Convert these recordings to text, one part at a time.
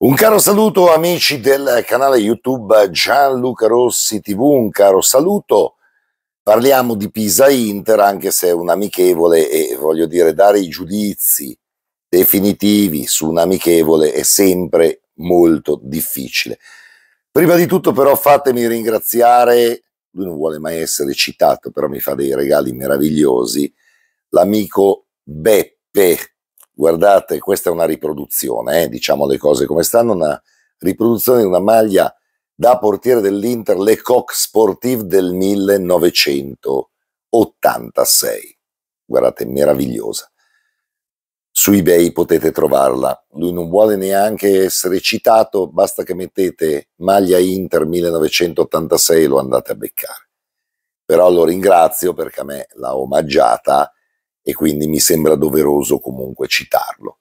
Un caro saluto amici del canale YouTube Gianluca Rossi TV, un caro saluto. Parliamo di Pisa Inter, anche se è un amichevole e voglio dire dare i giudizi definitivi su un amichevole è sempre molto difficile. Prima di tutto però fatemi ringraziare, lui non vuole mai essere citato, però mi fa dei regali meravigliosi, l'amico Beppe guardate, questa è una riproduzione, eh, diciamo le cose come stanno, una riproduzione di una maglia da portiere dell'Inter Le Coq Sportive del 1986. Guardate, meravigliosa. Su eBay potete trovarla. Lui non vuole neanche essere citato, basta che mettete maglia Inter 1986 e lo andate a beccare. Però lo ringrazio perché a me l'ha omaggiata e quindi mi sembra doveroso comunque citarlo.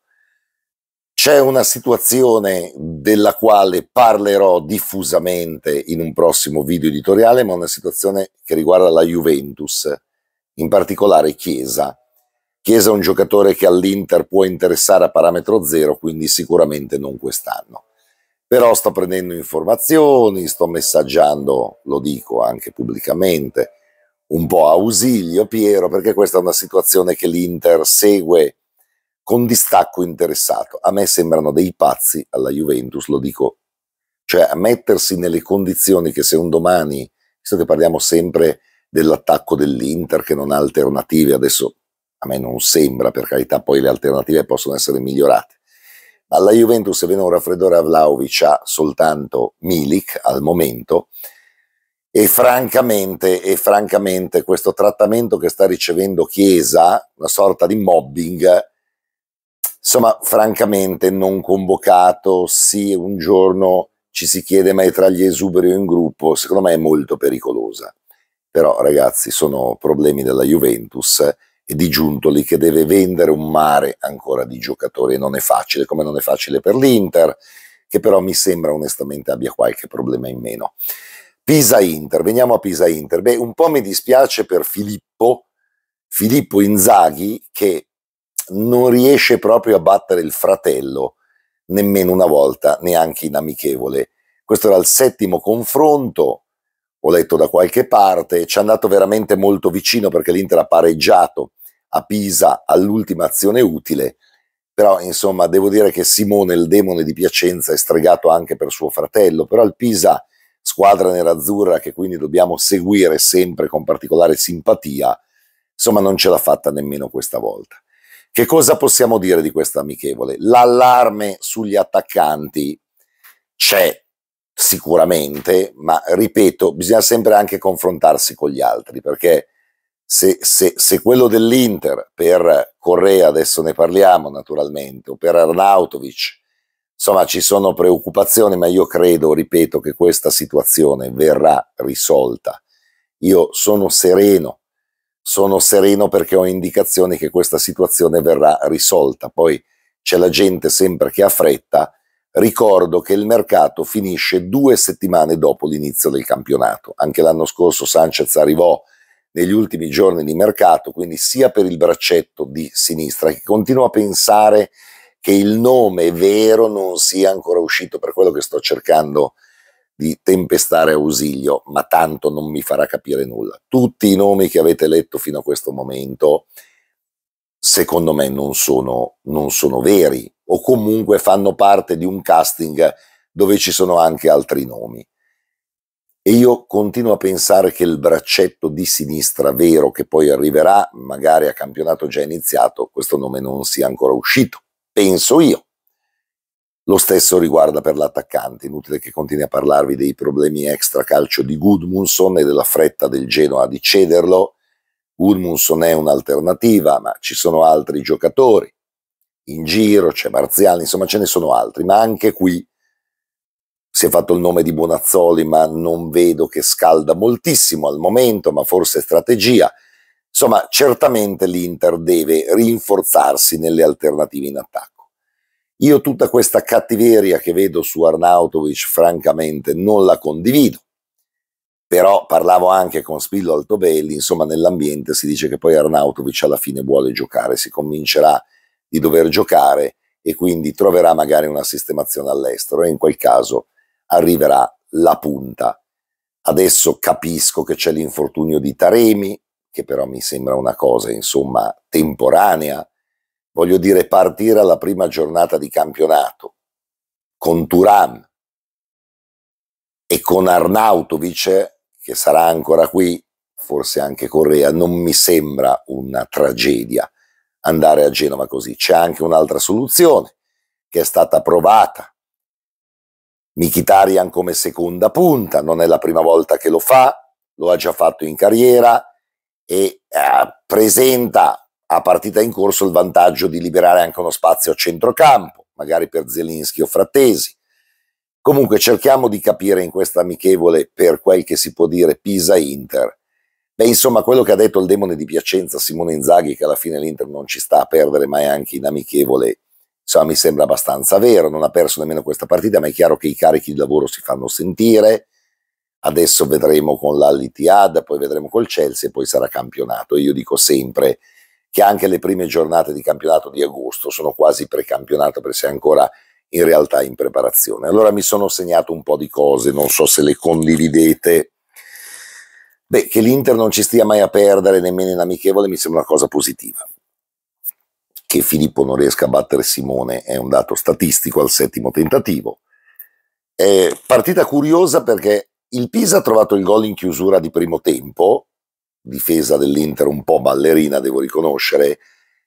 C'è una situazione della quale parlerò diffusamente in un prossimo video editoriale, ma una situazione che riguarda la Juventus, in particolare Chiesa. Chiesa è un giocatore che all'Inter può interessare a parametro zero, quindi sicuramente non quest'anno. Però sto prendendo informazioni, sto messaggiando, lo dico anche pubblicamente, un po' ausilio Piero, perché questa è una situazione che l'Inter segue con distacco interessato. A me sembrano dei pazzi alla Juventus, lo dico. Cioè, a mettersi nelle condizioni che se un domani, visto che parliamo sempre dell'attacco dell'Inter che non ha alternative, adesso a me non sembra, per carità, poi le alternative possono essere migliorate. alla Juventus, se viene un raffreddore a Vlaovic, ha soltanto Milik al momento, e francamente, e francamente questo trattamento che sta ricevendo Chiesa, una sorta di mobbing, insomma, francamente non convocato, sì, un giorno ci si chiede mai tra gli esuberi o in gruppo, secondo me è molto pericolosa. Però ragazzi, sono problemi della Juventus e di Giuntoli che deve vendere un mare ancora di giocatori, non è facile, come non è facile per l'Inter, che però mi sembra onestamente abbia qualche problema in meno. Pisa-Inter, veniamo a Pisa-Inter. Beh, un po' mi dispiace per Filippo, Filippo Inzaghi, che non riesce proprio a battere il fratello, nemmeno una volta, neanche in amichevole. Questo era il settimo confronto, ho letto da qualche parte, ci è andato veramente molto vicino perché l'Inter ha pareggiato a Pisa all'ultima azione utile, però insomma devo dire che Simone, il demone di Piacenza, è stregato anche per suo fratello, però il Pisa squadra nerazzurra che quindi dobbiamo seguire sempre con particolare simpatia, insomma non ce l'ha fatta nemmeno questa volta. Che cosa possiamo dire di questa amichevole? L'allarme sugli attaccanti c'è sicuramente, ma ripeto, bisogna sempre anche confrontarsi con gli altri, perché se, se, se quello dell'Inter per Correa, adesso ne parliamo naturalmente, o per Arnautovic, Insomma, ci sono preoccupazioni, ma io credo, ripeto, che questa situazione verrà risolta. Io sono sereno, sono sereno perché ho indicazioni che questa situazione verrà risolta. Poi c'è la gente sempre che ha fretta. Ricordo che il mercato finisce due settimane dopo l'inizio del campionato. Anche l'anno scorso Sanchez arrivò negli ultimi giorni di mercato, quindi sia per il braccetto di sinistra che continua a pensare che il nome vero non sia ancora uscito, per quello che sto cercando di tempestare ausilio, ma tanto non mi farà capire nulla. Tutti i nomi che avete letto fino a questo momento, secondo me, non sono, non sono veri o comunque fanno parte di un casting dove ci sono anche altri nomi. E io continuo a pensare che il braccetto di sinistra vero che poi arriverà, magari a campionato già iniziato, questo nome non sia ancora uscito penso io. Lo stesso riguarda per l'attaccante, inutile che continui a parlarvi dei problemi extra calcio di Gudmundsson e della fretta del Genoa di cederlo. Gudmundsson è un'alternativa, ma ci sono altri giocatori in giro, c'è Marziale, insomma ce ne sono altri, ma anche qui si è fatto il nome di Buonazzoli, ma non vedo che scalda moltissimo al momento, ma forse strategia. Insomma, certamente l'Inter deve rinforzarsi nelle alternative in attacco. Io tutta questa cattiveria che vedo su Arnautovic, francamente, non la condivido. Però parlavo anche con Spillo Altobelli, insomma, nell'ambiente si dice che poi Arnautovic alla fine vuole giocare, si convincerà di dover giocare e quindi troverà magari una sistemazione all'estero e in quel caso arriverà la punta. Adesso capisco che c'è l'infortunio di Taremi, che però mi sembra una cosa, insomma, temporanea. Voglio dire, partire alla prima giornata di campionato con Turan e con Arnautovic, che sarà ancora qui, forse anche Correa, non mi sembra una tragedia andare a Genova così. C'è anche un'altra soluzione che è stata provata. Michitarian come seconda punta, non è la prima volta che lo fa, lo ha già fatto in carriera, e eh, presenta a partita in corso il vantaggio di liberare anche uno spazio a centrocampo, magari per Zelinski o Frattesi. Comunque cerchiamo di capire in questa amichevole, per quel che si può dire, Pisa-Inter. Beh, insomma, quello che ha detto il demone di Piacenza, Simone Inzaghi, che alla fine l'Inter non ci sta a perdere mai anche in amichevole, insomma, mi sembra abbastanza vero. Non ha perso nemmeno questa partita, ma è chiaro che i carichi di lavoro si fanno sentire adesso vedremo con l'Al-Ittihad, poi vedremo col Chelsea e poi sarà campionato. io dico sempre che anche le prime giornate di campionato di agosto sono quasi precampionato perché sei ancora in realtà in preparazione. Allora mi sono segnato un po' di cose, non so se le condividete. Beh, che l'Inter non ci stia mai a perdere nemmeno in amichevole mi sembra una cosa positiva. Che Filippo non riesca a battere Simone è un dato statistico al settimo tentativo. È partita curiosa perché il Pisa ha trovato il gol in chiusura di primo tempo, difesa dell'Inter un po' ballerina, devo riconoscere,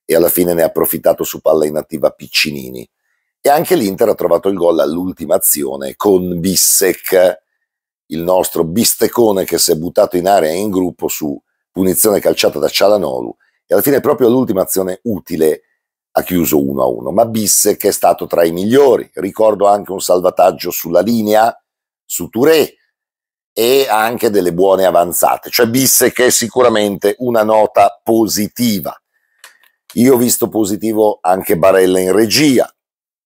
e alla fine ne ha approfittato su palla inattiva Piccinini. E anche l'Inter ha trovato il gol all'ultima azione con Bissek, il nostro bistecone che si è buttato in area in gruppo su punizione calciata da Cialanolu e alla fine proprio all'ultima azione utile ha chiuso 1-1, ma Bissek è stato tra i migliori. Ricordo anche un salvataggio sulla linea su Touré, e anche delle buone avanzate, cioè Bisse che è sicuramente una nota positiva. Io ho visto positivo anche Barella in regia,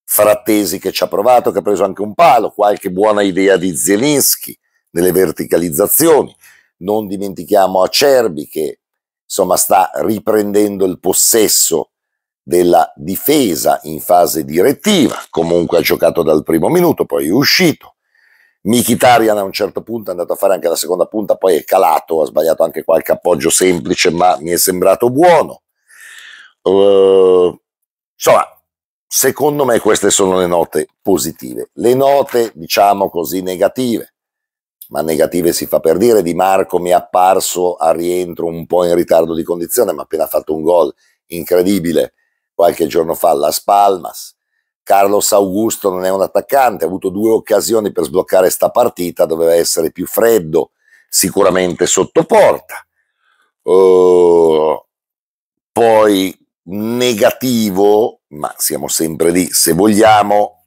Frattesi che ci ha provato, che ha preso anche un palo, qualche buona idea di Zielinski nelle verticalizzazioni. Non dimentichiamo Acerbi che insomma sta riprendendo il possesso della difesa in fase direttiva, comunque ha giocato dal primo minuto, poi è uscito. Michitarian a un certo punto è andato a fare anche la seconda punta, poi è calato, ha sbagliato anche qualche appoggio semplice, ma mi è sembrato buono. Uh, insomma, secondo me queste sono le note positive. Le note, diciamo così, negative, ma negative si fa per dire, Di Marco mi è apparso a rientro un po' in ritardo di condizione, ma ha appena fatto un gol incredibile qualche giorno fa alla Spalmas Carlos Augusto non è un attaccante, ha avuto due occasioni per sbloccare sta partita, doveva essere più freddo, sicuramente sotto porta. Uh, poi negativo, ma siamo sempre lì se vogliamo.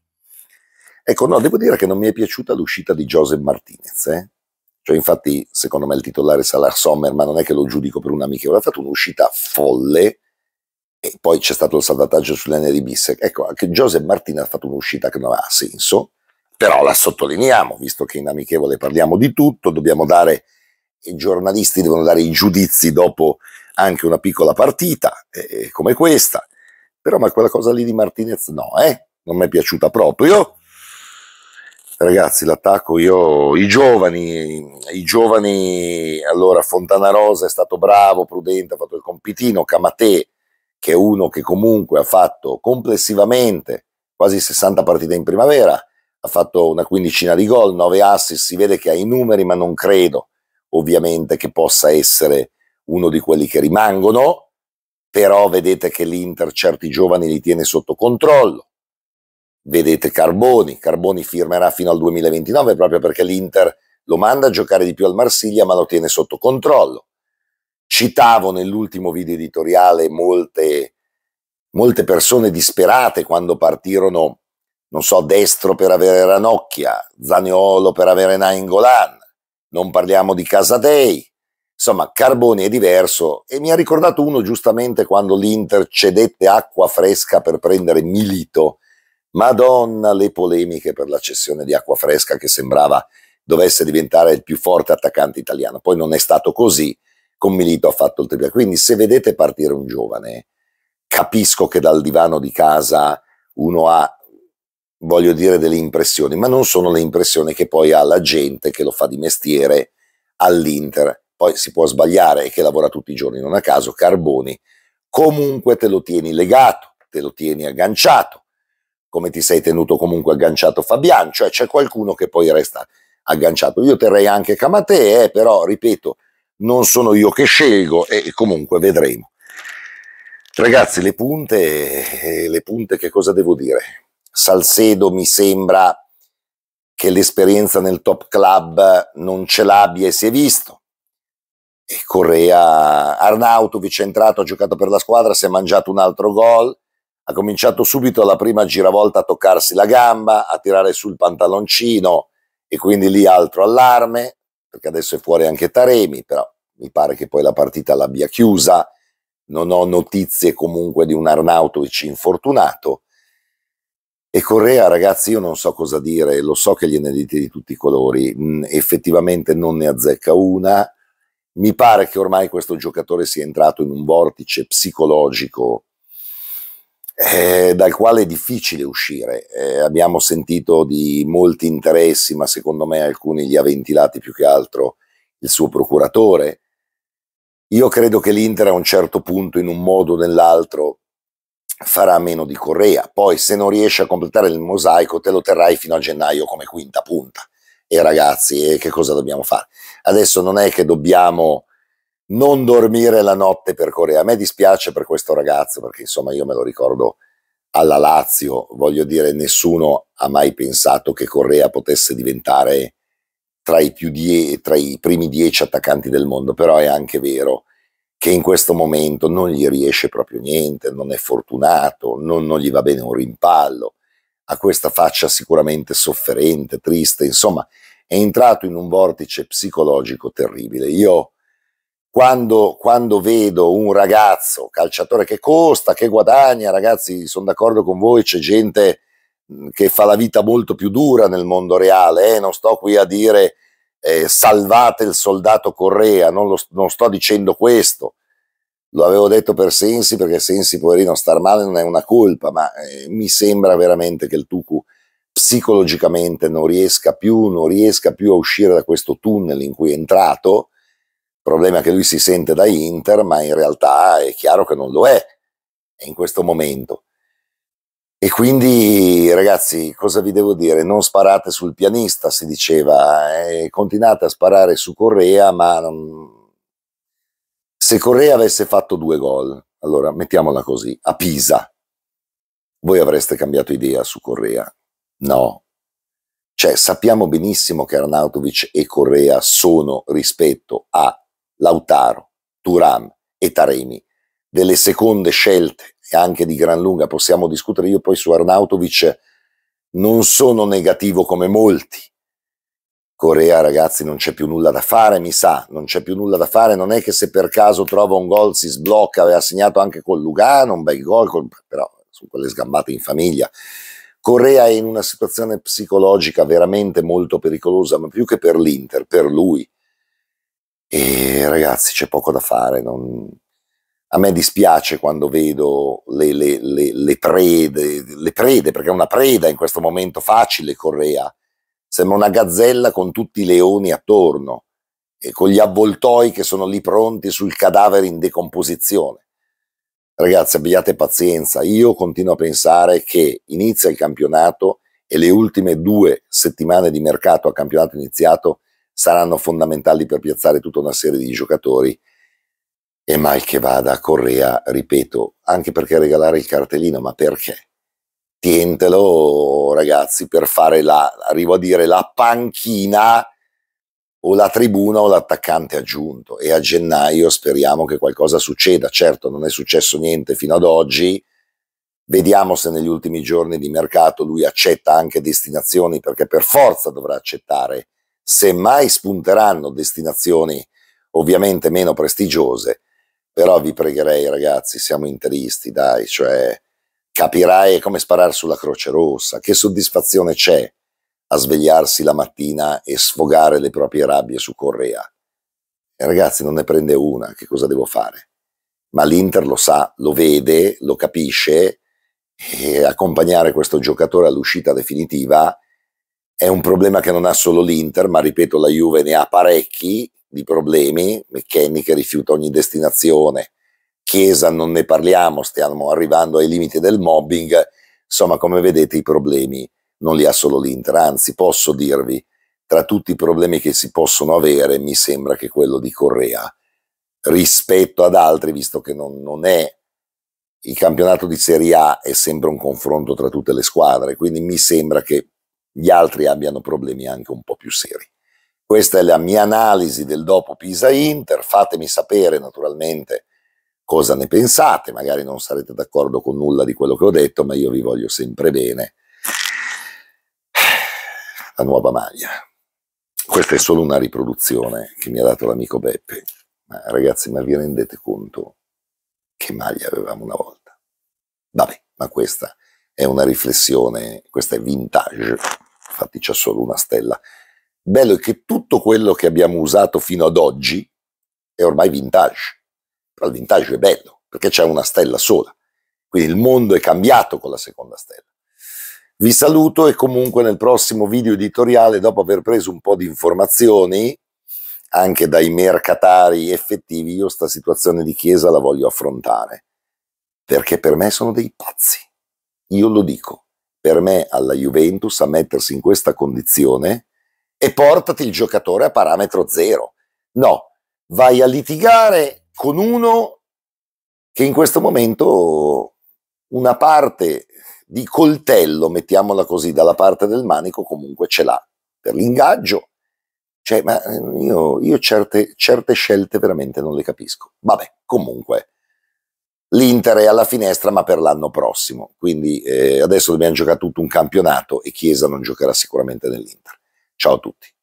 Ecco, no, devo dire che non mi è piaciuta l'uscita di Joseph Martinez. Eh? Cioè, infatti, secondo me il titolare sarà Sommer, ma non è che lo giudico per un amico, ha fatto un'uscita folle e poi c'è stato il salvataggio sull'Eneri bis. Ecco, anche Joseph Martin ha fatto un'uscita che non ha senso, però la sottolineiamo, visto che in amichevole parliamo di tutto, dobbiamo dare, i giornalisti devono dare i giudizi dopo anche una piccola partita eh, eh come questa, però ma quella cosa lì di Martinez no, eh, non mi è piaciuta proprio. Ragazzi, l'attacco io, i giovani, i giovani, allora Fontana Rosa è stato bravo, prudente, ha fatto il compitino, Camatè che è uno che comunque ha fatto complessivamente quasi 60 partite in primavera, ha fatto una quindicina di gol, 9 assist, si vede che ha i numeri, ma non credo ovviamente che possa essere uno di quelli che rimangono, però vedete che l'Inter certi giovani li tiene sotto controllo. Vedete Carboni, Carboni firmerà fino al 2029 proprio perché l'Inter lo manda a giocare di più al Marsiglia ma lo tiene sotto controllo. Citavo nell'ultimo video editoriale molte, molte persone disperate quando partirono, non so, Destro per avere Ranocchia, Zaneolo per avere Naingolan, non parliamo di Casadei, insomma Carboni è diverso e mi ha ricordato uno giustamente quando l'Inter cedette acqua fresca per prendere Milito. Madonna le polemiche per la cessione di acqua fresca che sembrava dovesse diventare il più forte attaccante italiano. Poi non è stato così con Milito ha fatto il triplete. Quindi se vedete partire un giovane, capisco che dal divano di casa uno ha, voglio dire, delle impressioni, ma non sono le impressioni che poi ha la gente che lo fa di mestiere all'Inter. Poi si può sbagliare e che lavora tutti i giorni, non a caso, Carboni. Comunque te lo tieni legato, te lo tieni agganciato, come ti sei tenuto comunque agganciato Fabian, cioè c'è qualcuno che poi resta agganciato. Io terrei anche Camate, eh, però ripeto, non sono io che scelgo e comunque vedremo. Ragazzi, le punte, le punte che cosa devo dire? Salcedo mi sembra che l'esperienza nel top club non ce l'abbia e si è visto. E Correa, Arnautovic è entrato, ha giocato per la squadra, si è mangiato un altro gol, ha cominciato subito alla prima giravolta a toccarsi la gamba, a tirare sul pantaloncino e quindi lì altro allarme perché adesso è fuori anche Taremi, però mi pare che poi la partita l'abbia chiusa, non ho notizie comunque di un Arnautovic infortunato. E Correa, ragazzi, io non so cosa dire, lo so che gliene dite di tutti i colori, mm, effettivamente non ne azzecca una. Mi pare che ormai questo giocatore sia entrato in un vortice psicologico eh, dal quale è difficile uscire. Eh, abbiamo sentito di molti interessi, ma secondo me alcuni li ha ventilati più che altro il suo procuratore. Io credo che l'Inter a un certo punto, in un modo o nell'altro, farà meno di Correa. Poi, se non riesce a completare il mosaico, te lo terrai fino a gennaio come quinta punta. E eh, ragazzi, che cosa dobbiamo fare? Adesso non è che dobbiamo non dormire la notte per Corea. A me dispiace per questo ragazzo perché insomma io me lo ricordo alla Lazio, voglio dire nessuno ha mai pensato che Correa potesse diventare tra i, die- tra i primi dieci attaccanti del mondo, però è anche vero che in questo momento non gli riesce proprio niente, non è fortunato, non, non gli va bene un rimpallo, ha questa faccia sicuramente sofferente, triste, insomma è entrato in un vortice psicologico terribile. Io quando, quando, vedo un ragazzo, calciatore che costa, che guadagna, ragazzi, sono d'accordo con voi, c'è gente mm, che fa la vita molto più dura nel mondo reale, eh? non sto qui a dire eh, salvate il soldato Correa, non, lo, non sto dicendo questo, lo avevo detto per Sensi perché Sensi poverino star male non è una colpa, ma eh, mi sembra veramente che il Tucu psicologicamente non riesca più, non riesca più a uscire da questo tunnel in cui è entrato, problema che lui si sente da Inter, ma in realtà è chiaro che non lo è in questo momento. E quindi, ragazzi, cosa vi devo dire? Non sparate sul pianista, si diceva, eh, continuate a sparare su Correa, ma non... se Correa avesse fatto due gol, allora mettiamola così, a Pisa, voi avreste cambiato idea su Correa? No. Cioè, sappiamo benissimo che Arnautovic e Correa sono rispetto a Lautaro, Turam e Taremi. Delle seconde scelte e anche di gran lunga possiamo discutere io poi su Arnautovic non sono negativo come molti. Corea, ragazzi, non c'è più nulla da fare, mi sa, non c'è più nulla da fare. Non è che se per caso trova un gol si sblocca, aveva segnato anche con Lugano, un bel gol, con, però su quelle sgambate in famiglia. Corea è in una situazione psicologica veramente molto pericolosa, ma più che per l'Inter, per lui e ragazzi c'è poco da fare. Non... A me dispiace quando vedo le, le, le, le, prede, le prede, perché è una preda in questo momento facile Correa, sembra una gazzella con tutti i leoni attorno e con gli avvoltoi che sono lì pronti sul cadavere in decomposizione. Ragazzi, abbiate pazienza, io continuo a pensare che inizia il campionato e le ultime due settimane di mercato a campionato iniziato saranno fondamentali per piazzare tutta una serie di giocatori e mal che vada a Correa, ripeto, anche perché regalare il cartellino, ma perché? Tientelo ragazzi per fare la, arrivo a dire, la panchina o la tribuna o l'attaccante aggiunto e a gennaio speriamo che qualcosa succeda, certo non è successo niente fino ad oggi, vediamo se negli ultimi giorni di mercato lui accetta anche destinazioni perché per forza dovrà accettare se mai spunteranno destinazioni ovviamente meno prestigiose, però vi pregherei ragazzi, siamo interisti, dai, cioè capirai come sparare sulla Croce Rossa, che soddisfazione c'è a svegliarsi la mattina e sfogare le proprie rabbie su Correa. E ragazzi, non ne prende una, che cosa devo fare? Ma l'Inter lo sa, lo vede, lo capisce e accompagnare questo giocatore all'uscita definitiva è un problema che non ha solo l'Inter, ma ripeto, la Juve ne ha parecchi di problemi, McKennie che rifiuta ogni destinazione, Chiesa non ne parliamo, stiamo arrivando ai limiti del mobbing, insomma come vedete i problemi non li ha solo l'Inter, anzi posso dirvi, tra tutti i problemi che si possono avere mi sembra che quello di Correa rispetto ad altri, visto che non, non è il campionato di Serie A è sempre un confronto tra tutte le squadre, quindi mi sembra che gli altri abbiano problemi anche un po' più seri. Questa è la mia analisi del dopo Pisa Inter, fatemi sapere naturalmente cosa ne pensate, magari non sarete d'accordo con nulla di quello che ho detto, ma io vi voglio sempre bene. La nuova maglia. Questa è solo una riproduzione che mi ha dato l'amico Beppe. Ma ragazzi, ma vi rendete conto che maglia avevamo una volta? Vabbè, ma questa è una riflessione, questa è vintage infatti c'è solo una stella. Bello è che tutto quello che abbiamo usato fino ad oggi è ormai vintage, però il vintage è bello perché c'è una stella sola, quindi il mondo è cambiato con la seconda stella. Vi saluto e comunque nel prossimo video editoriale, dopo aver preso un po' di informazioni anche dai mercatari effettivi, io sta situazione di chiesa la voglio affrontare, perché per me sono dei pazzi, io lo dico per me alla Juventus a mettersi in questa condizione e portati il giocatore a parametro zero. No, vai a litigare con uno che in questo momento una parte di coltello, mettiamola così, dalla parte del manico comunque ce l'ha per l'ingaggio. Cioè, ma eh, io, io certe, certe scelte veramente non le capisco. Vabbè, comunque L'Inter è alla finestra ma per l'anno prossimo, quindi eh, adesso dobbiamo giocare tutto un campionato e Chiesa non giocherà sicuramente nell'Inter. Ciao a tutti.